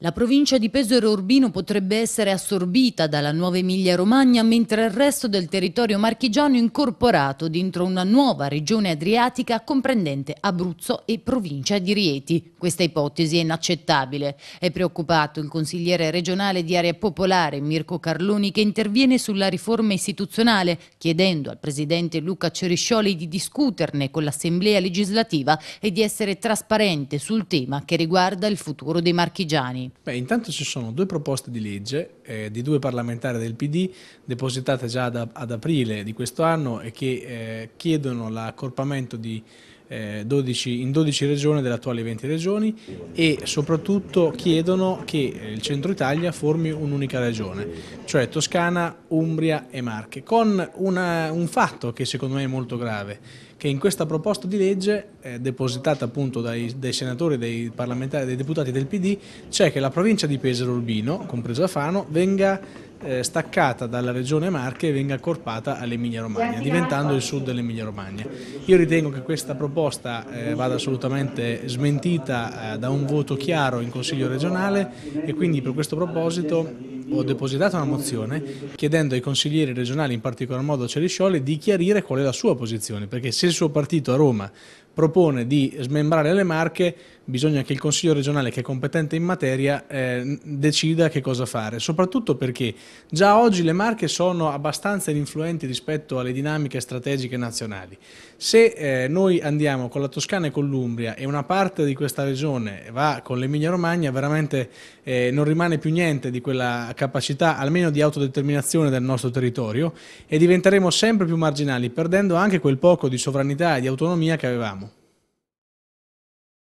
La provincia di Pesaro Urbino potrebbe essere assorbita dalla nuova Emilia-Romagna, mentre il resto del territorio marchigiano incorporato dentro una nuova regione adriatica comprendente Abruzzo e provincia di Rieti. Questa ipotesi è inaccettabile. È preoccupato il consigliere regionale di Area Popolare Mirko Carloni che interviene sulla riforma istituzionale, chiedendo al presidente Luca Ceriscioli di discuterne con l'Assemblea legislativa e di essere trasparente sul tema che riguarda il futuro dei marchigiani. Beh, intanto ci sono due proposte di legge eh, di due parlamentari del PD depositate già ad, ad aprile di questo anno e che eh, chiedono l'accorpamento di 12, eh, in 12 regioni delle attuali 20 regioni e soprattutto chiedono che eh, il centro Italia formi un'unica regione, cioè Toscana, Umbria e Marche, con una, un fatto che secondo me è molto grave, che in questa proposta di legge, eh, depositata appunto dai, dai, senatori, dei parlamentari, dei deputati del PD, c'è che la provincia di Pesaro Urbino, compresa Fano, venga eh, staccata dalla regione Marche e venga accorpata all'Emilia Romagna, diventando il sud dell'Emilia Romagna. Io ritengo che questa proposta eh, vada assolutamente smentita eh, da un voto chiaro in Consiglio regionale e quindi per questo proposito ho depositato una mozione chiedendo ai consiglieri regionali, in particolar modo a Celiscioli, di chiarire qual è la sua posizione, perché se il suo partito a Roma propone di smembrare le Marche, bisogna che il Consiglio regionale che è competente in materia eh, decida che cosa fare, soprattutto perché già oggi le Marche sono abbastanza influenti rispetto alle dinamiche strategiche nazionali. Se eh, noi andiamo con la Toscana e con l'Umbria e una parte di questa regione va con l'Emilia Romagna, veramente eh, non rimane più niente di quella capacità almeno di autodeterminazione del nostro territorio e diventeremo sempre più marginali, perdendo anche quel poco di sovranità e di autonomia che avevamo.